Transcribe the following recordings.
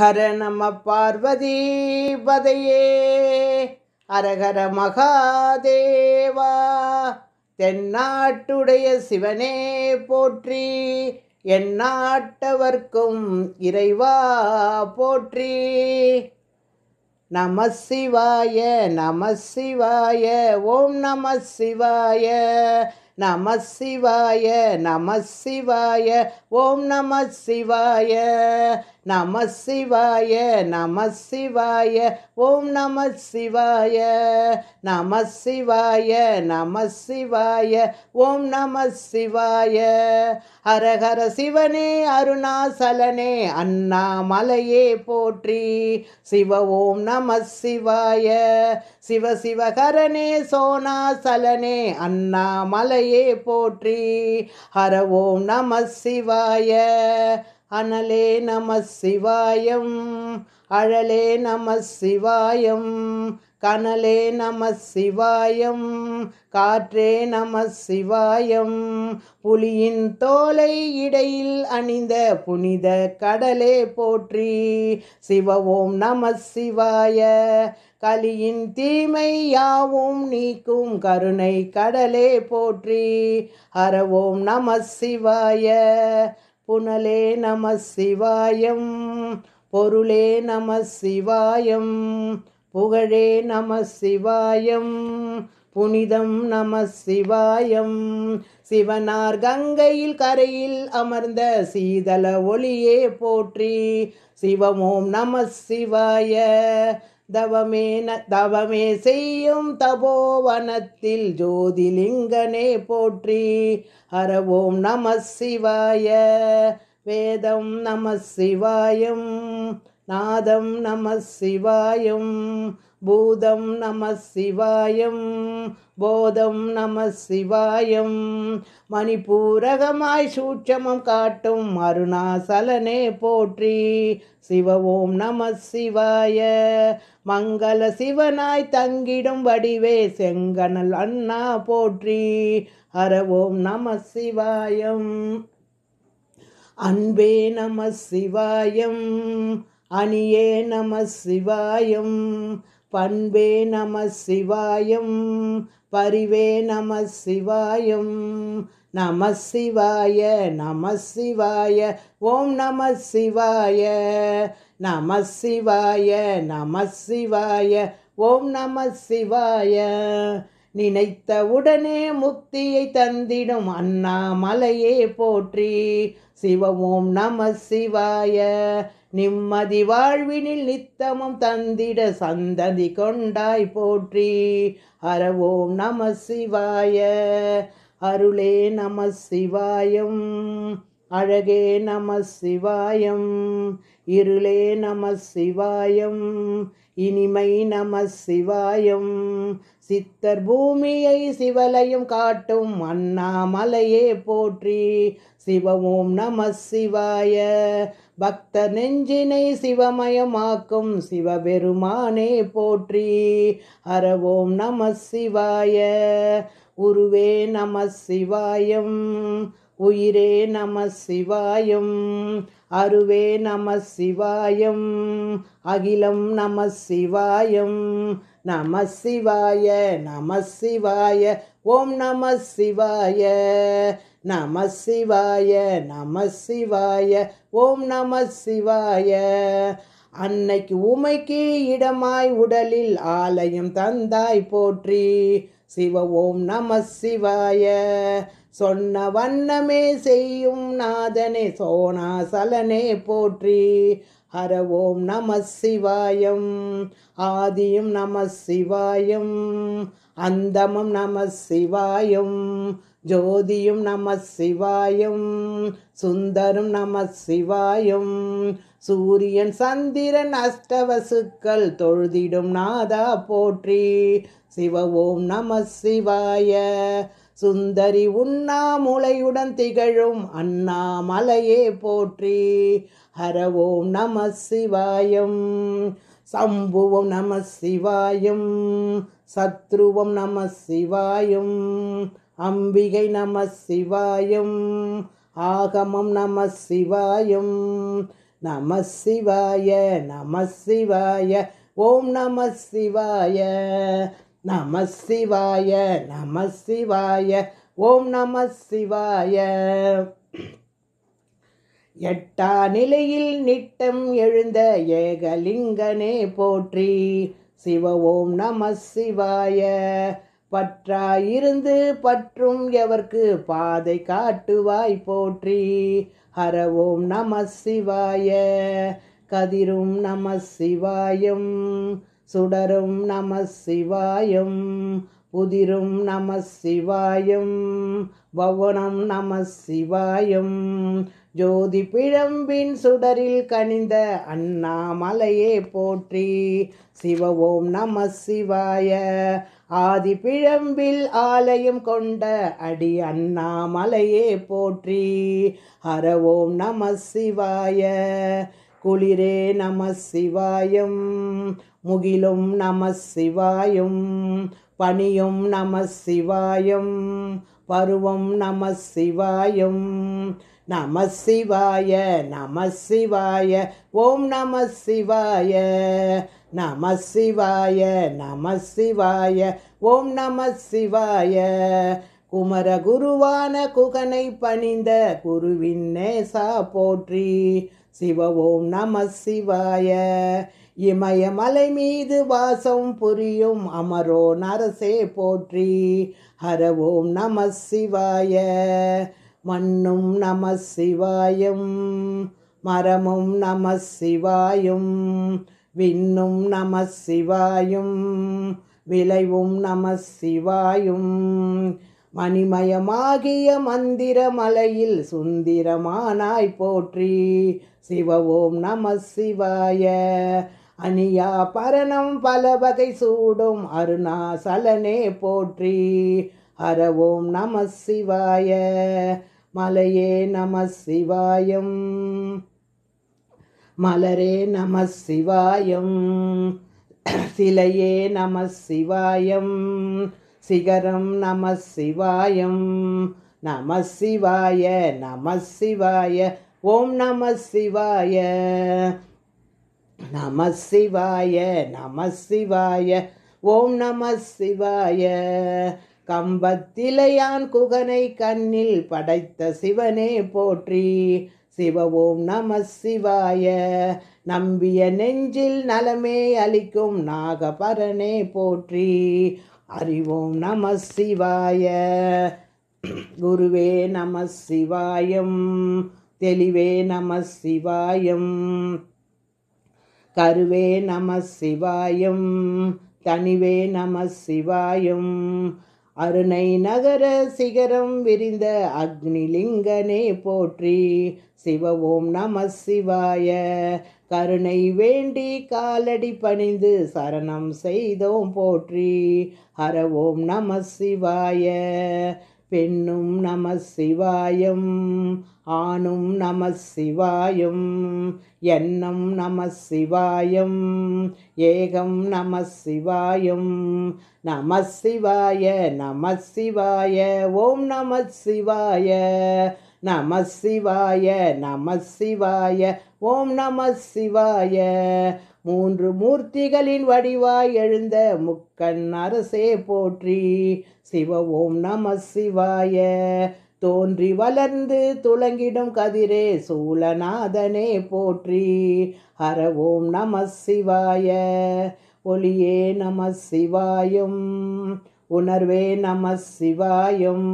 ஹர நம பார்வதி பார்வதீபதையே அரகர மகாதேவா தென்னாட்டுடைய சிவனே போற்றி எந்நாட்டவர்க்கும் இறைவா போற்றி நம சிவாய நம சிவாய ஓம் நம சிவாய நம சிவாய நம சிவாய ஓம் நம சிவாய நம சிவாய நம சிவாய ஓம் நம சிவாய நம சிவாய நம சிவாய ஓம் நம சிவாய ஹரஹர சிவனே அருணாசலனே அண்ணாமலையே போற்றி சிவ ஓம் நம சிவாய சிவ சிவகரனே சோனாசலனே அண்ணாமலையே போற்றி ஹர ஓம் நம சிவாய அனலே நம சிவாயம் அழலே நம சிவாயம் கனலே நம சிவாயம் காற்றே நம சிவாயம் புலியின் தோலை இடையில் அணிந்த புனித கடலே போற்றி சிவவோம் நம சிவாய கலியின் தீமை யாவும் நீக்கும் கருணை கடலே போற்றி அறவோம் நம சிவாய புனலே நம சிவாயம் பொருளே நம சிவாயம் புகழே நம சிவாயம் புனிதம் நம சிவாயம் சிவனார் கங்கையில் கரையில் அமர்ந்த சீதள ஒளியே போற்றி சிவமோம் நம சிவாய தவமேன தவமே செய்யும் தபோவனத்தில் ஜோதிலிங்கனே போற்றி அறவோம் நம சிவாய வேதம் நம சிவாயம் நாதம் நம சிவாயம் பூதம் நம சிவாயம் போதம் நம சிவாயம் மணிபூரகமாய் சூட்சமம் காட்டும் அருணாசலனே போற்றி சிவ ஓம் நம சிவாய மங்கள சிவனாய் தங்கிடும் வடிவே செங்கனல் அண்ணா போற்றி ஹர ஓம் நம சிவாயம் அன்பே நம சிவாயம் அணியே நம சிவாயம் பண்பே நம சிவாயம் பரிவே நம சிவாயம் நம சிவாய நம சிவாய ஓம் நம சிவாய நம சிவாய நம சிவாய ஓம் நம சிவாய நினைத்த உடனே முக்தியை தந்திடும் அண்ணாமலையே போற்றி சிவ ஓம் நம சிவாய நிம்மதி வாழ்வினில் நித்தமும் தந்திட சந்ததி கொண்டாய் போற்றி அறவோம் நம சிவாய அருளே நம சிவாயம் அழகே நம சிவாயம் இருளே நம சிவாயம் இனிமை நம சிவாயம் சித்தர் பூமியை சிவலையும் காட்டும் அண்ணாமலையே போற்றி சிவமோம் நம சிவாய பக்த நெஞ்சினை சிவமயமாக்கும் சிவபெருமானே போற்றி அறவோம் நம சிவாய உருவே நம சிவாயம் உயிரே நம சிவாயம் அருவே நம சிவாயம் அகிலம் நம சிவாயம் நம சிவாய நம சிவாய ஓம் நம சிவாய நம சிவாய நம சிவாய ஓம் நம சிவாய அன்னைக்கு உமைக்கு இடமாய் உடலில் ஆலயம் தந்தாய் போற்றி சிவ ஓம் நம சிவாய சொன்ன வண்ணமே செய்யும் நாதனே சோனாசலனே போற்றி ஹர ஓம் நம சிவாயம் ஆதியும் நம சிவாயம் அந்தமும் நம சிவாயம் ஜோதியும் நம சிவாயும் சுந்தரும் நம சிவாயும் சூரியன் சந்திரன் அஷ்டவசுக்கள் தொழுதிடும் நாதா போற்றி சிவ ஓம் நம சிவாய சுந்தரி உண்ணாமுலையுடன் திகழும் அண்ணாமலையே போற்றி ஹர ஓம் நம சிவாயம் சம்புவம் நம சிவாயம் சத்ருவம் நம சிவாயம் அம்பிகை நம சிவாயம் ஆகமம் நம சிவாயம் நம சிவாய நம சிவாய ஓம் நம சிவாய நம சிவாய நம சிவாய ஓம் நம சிவாய எட்டா நிலையில் நிட்டம் எழுந்த ஏகலிங்கனே போற்றி சிவ ஓம் நம சிவாய பற்றாயிருந்து பற்றும் எவர்க்கு பாதை காட்டுவாய் போற்றி ஹர ஓம் நம சிவாய கதிரும் நம சிவாயம் சுடரும் நம சிவாயம் புதிரும் நம சிவாயம் பவனம் நம சிவாயம் ஜோதி பிழம்பின் சுடரில் கனிந்த அண்ணாமலையே போற்றி சிவ ஓம் நம சிவாய ஆதி பிழம்பில் ஆலயம் கொண்ட அடி அண்ணாமலையே போற்றி ஹர ஓம் நம சிவாய குளிரே நம சிவாயம் முகிலும் நம சிவாயம் பணியும் நம சிவாயம் பருவம் நம சிவாயம் நம சிவாய நம சிவாய ஓம் நம சிவாய நம சிவாய நம சிவாய ஓம் நம சிவாய குமர குருவான குகனை பணிந்த குருவின் நேசா போற்றி சிவ ஓம் நம சிவாய இமயமலை மீது வாசம் புரியும் அமரோ நரசே போற்றி ஹர ஓம் நம சிவாய மண்ணும் நம சிவாயும் மரமும் நம சிவாயும் விண்ணும் நம சிவாயும் விளைவும் நம சிவாயும் மணிமயமாகிய மந்திர மலையில் சுந்திரமானாய் போற்றி சிவவோம் நம சிவாய அணியா பரணம் பல வகை சூடும் அருணாசலனே போற்றி ஹர நம சிவாய மலையே நம சிவாயம் மலரே நம சிவாயம் சிலையே நம சிவாயம் சிகரம் நம சிவாயம் நம சிவாய நம சிவாய ஓம் நம சிவாய நம சிவாய நம சிவாய ஓம் நம சிவாய கம்பத்திலையான் குகனை கண்ணில் படைத்த சிவனே போற்றி சிவவோம் நம சிவாய நம்பிய நெஞ்சில் நலமே அளிக்கும் நாகபரனே போற்றி அறிவோம் நம சிவாய குருவே நம சிவாயம் தெளிவே நம சிவாயம் கருவே நம சிவாயம் தனிவே நம சிவாயம் அருணை நகர சிகரம் விரிந்த அக்னிலிங்கனே போற்றி சிவ ஓம் நம சிவாய கருணை வேண்டி காலடி பணிந்து சரணம் செய்தோம் போற்றி ஹர ஓம் நம சிவாய பெண்ணும் நம சிவாயம் ஆணும் நம சிவாயம் எண்ணம் நம சிவாயம் ஏகம் நம சிவாயம் நம சிவாய நம சிவாய ஓம் நம சிவாய நம சிவாய நம சிவாய ஓம் நம சிவாய மூன்று மூர்த்திகளின் வடிவாய் எழுந்த முக்கண் அரசே போற்றி சிவ ஓம் நம சிவாய தோன்றி வளர்ந்து துளங்கிடும் கதிரே சூலநாதனே போற்றி ஹர ஓம் நம சிவாய ஒளியே நம சிவாயும் உணர்வே நம சிவாயம்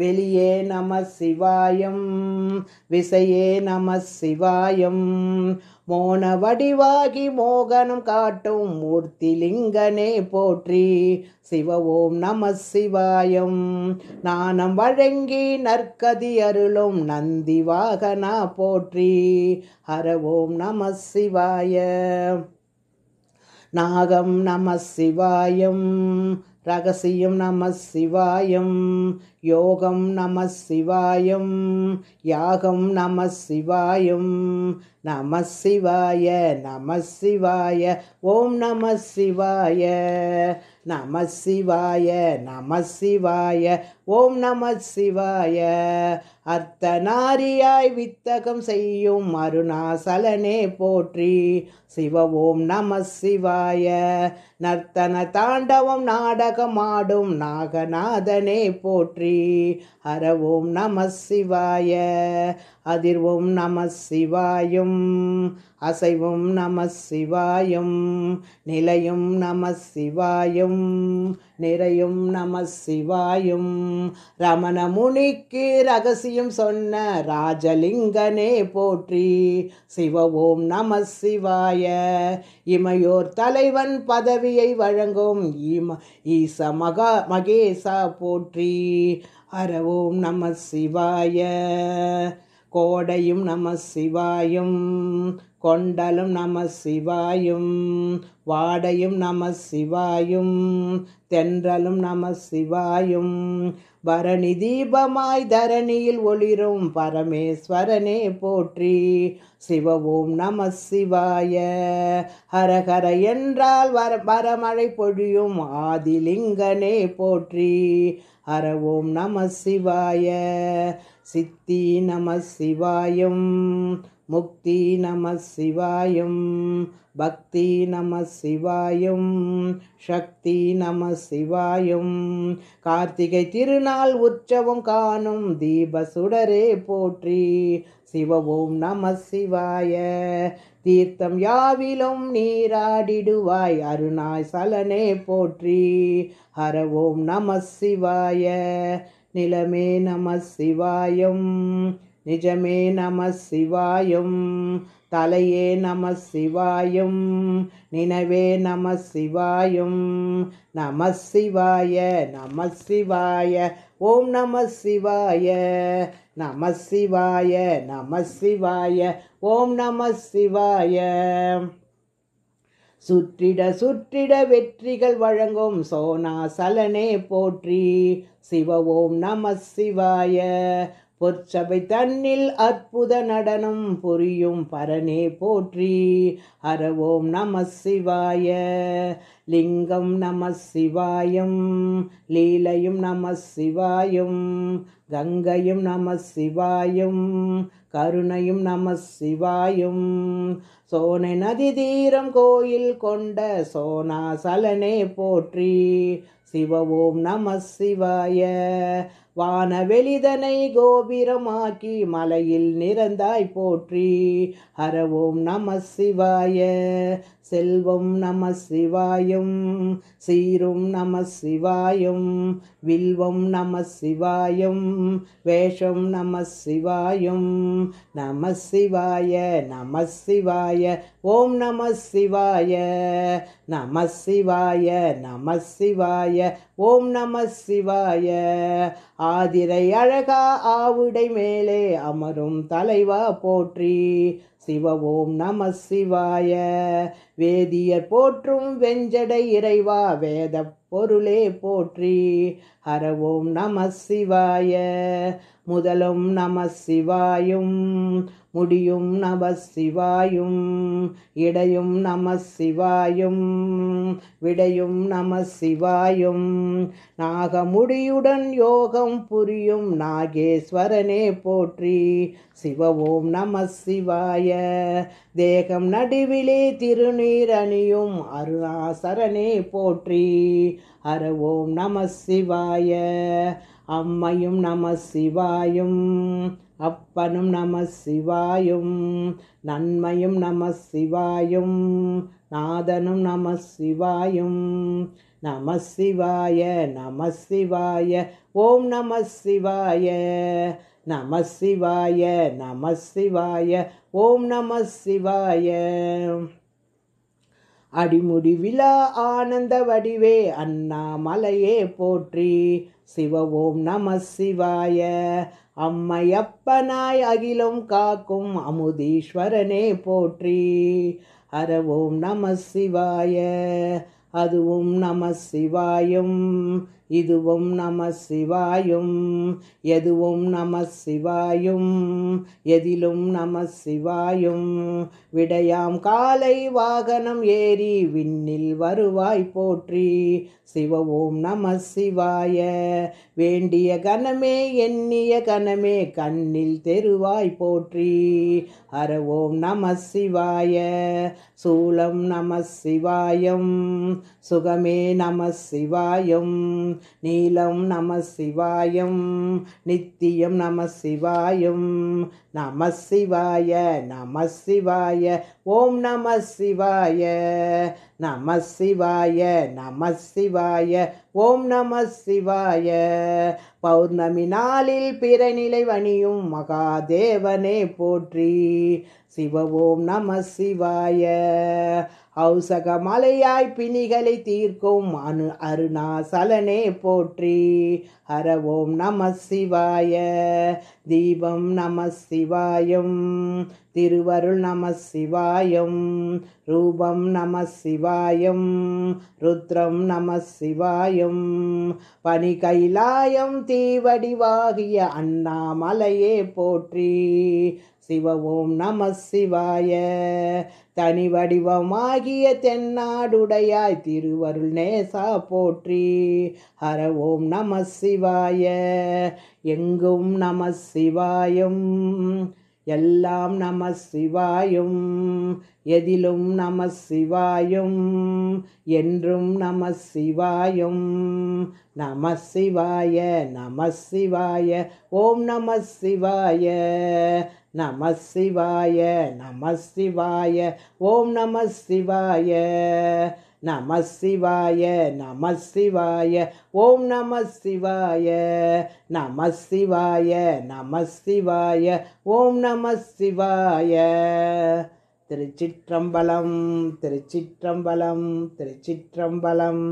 வெளியே நம சிவாயும் விசையே நம சிவாயும் மோன வடிவாகி மோகனம் காட்டும் மூர்த்தி லிங்கனே போற்றி சிவ ஓம் நம சிவாயம் நானம் வழங்கி நற்கதி அருளும் நந்தி வாகனா போற்றி ஹர ஓம் நம சிவாய நாகம் நம சிவாயம் ரகசியம் நம சிவாயம் யோகம் நம சிவாயம் யாகம் நம சிவாயம் நம சிவாய நம சிவாய ஓம் நம சிவாய நம சிவாய நம சிவாய ஓம் நம சிவாய நாரியாய் வித்தகம் செய்யும் அருணாசலனே போற்றி சிவ ஓம் நம சிவாய நர்த்தன தாண்டவம் நாடகமாடும் நாகநாதனே போற்றி ஹர ஓம் நம சிவாய அதிர்வும் நம சிவாயும் அசைவும் நம சிவாயும் நிலையும் நம சிவாயும் நிறையும் நம சிவாயும் ரமண முனிக்கு ரகசியம் சொன்ன ராஜலிங்கனே போற்றி சிவ ஓம் நம சிவாய இமையோர் தலைவன் பதவியை வழங்கும் இம ஈச மகா மகேசா போற்றி அறவோம் நம சிவாய கோடையும் நம சிவாயும் கொண்டலும் நம சிவாயும் வாடையும் நம சிவாயும் தென்றலும் நம சிவாயும் பரணி தீபமாய் தரணியில் ஒளிரும் பரமேஸ்வரனே போற்றி சிவவோம் நம சிவாய ஹரஹர என்றால் வர வரமழை பொழியும் ஆதிலிங்கனே போற்றி ஹரவோம் நம சிவாய சித்தி நம சிவாயம் முக்தி நம சிவாயம் பக்தி நம சிவாயம் சக்தி நம சிவாயம் கார்த்திகை திருநாள் உற்சவம் காணும் தீப சுடரே போற்றி சிவவோம் நம சிவாய தீர்த்தம் யாவிலும் நீராடிடுவாய் அருணாய் சலனே போற்றி ஹரவோம் நம சிவாய நிலமே நம சிவாயம் நிஜமே நம சிவாயம் தலையே நம சிவாயம் நினைவே நம சிவாயம் நம சிவாய நம சிவாய ஓம் நம சிவாய நம சிவாய நம சிவாய ஓம் நம சிவாய சுற்றிட சுற்றிட வெற்றிகள் வழங்கும் சோனா சலனே போற்றி சிவ ஓம் நம சிவாய பொற்சபை தன்னில் அற்புத நடனம் புரியும் பரனே போற்றி அறவோம் நம சிவாய லிங்கம் நம சிவாயம் லீலையும் நம சிவாயம் கங்கையும் நம சிவாயம் கருணையும் நம சிவாயம் சோனை நதி தீரம் கோயில் கொண்ட சோனா சலனே போற்றி சிவ ஓம் நம சிவாய வானவெளிதனை கோபுரமாக்கி மலையில் நிறந்தாய் போற்றி ஹரவோம் நம சிவாய செல்வம் நம சிவாயம் சீரும் நம சிவாயம் வில்வம் நம சிவாயம் வேஷம் நம சிவாயம் நம சிவாய நம சிவாய ஓம் நம சிவாய நம சிவாய நம சிவாய ஓம் நம சிவாய ஆதிரை அழகா ஆவுடை மேலே அமரும் தலைவா போற்றி சிவ ஓம் நம சிவாய வேதியர் போற்றும் வெஞ்சடை இறைவா வேத பொருளே போற்றி ஹர ஓம் நம சிவாய முதலும் நம சிவாயும் முடியும் நம சிவாயும் இடையும் நம சிவாயும் விடையும் நம சிவாயும் நாகமுடியுடன் யோகம் புரியும் நாகேஸ்வரனே போற்றி சிவவோம் நம சிவாய தேகம் நடுவிலே திருநீர் அணியும் அருணாசரனே போற்றி அறவோம் நம சிவாய அம்மையும் நம சிவாயும் அப்பனும் நம சிவாயும் நன்மையும் நம சிவாயும் நாதனும் நம சிவாயும் நம சிவாய நம சிவாய ஓம் நம சிவாய நம சிவாய நம சிவாய ஓம் நம சிவாய அடிமுடி விழா ஆனந்த வடிவே அண்ணாமலையே போற்றி சிவ ஓம் நம சிவாய அம்மையப்பனாய் அகிலம் காக்கும் அமுதீஸ்வரனே போற்றி ஹர நம சிவாய அதுவும் நம சிவாயம் இதுவும் நம சிவாயும் எதுவும் நம சிவாயும் எதிலும் நம சிவாயும் விடையாம் காலை வாகனம் ஏறி விண்ணில் வருவாய் போற்றி சிவ ஓம் நம சிவாய வேண்டிய கணமே எண்ணிய கணமே கண்ணில் தெருவாய் போற்றி ஹர ஓம் நம சிவாய சூலம் நம சிவாயம் சுகமே நம சிவாயம் நீலம் நம சிவாயம் நித்தியம் நம சிவாயம் நம சிவாய நம சிவாய ஓம் நம சிவாய நம சிவாய நம சிவாய ஓம் நம சிவாய பௌர்ணமி நாளில் பிறநிலை வணியும் மகாதேவனே போற்றி சிவ ஓம் நம சிவாய ஔசக மலையாய் பிணிகளை தீர்க்கும் அனு அருணாசலனே போற்றி ஹர ஓம் நம சிவாய தீபம் நம சிவாயம் திருவருள் நம சிவாயம் ரூபம் நம சிவாயம் ருத்ரம் நம சிவாயம் பனி கைலாயம் தீவடிவாகிய அண்ணாமலையே போற்றி சிவ ஓம் நம சிவாய தனி வடிவமாகிய தென்னாடுடையாய் திருவருள் நேசா போற்றி ஹர ஓம் நம சிவாய எங்கும் நம சிவாயம் எல்லாம் நம சிவாயும் எதிலும் நம சிவாயும் என்றும் நம சிவாயும் நம சிவாய நம சிவாய ஓம் நம சிவாய நம சிவாய நம சிவாய ஓம் நம சிவாய நம சிவாய நம சிவாய ஓம் நம சிவாய நம சிவாய நம சிவாய ஓம் நம சிவாய திருச்சிற்றம்பலம் திருச்சிற்றம்பலம் திருச்சிற்றம்பலம்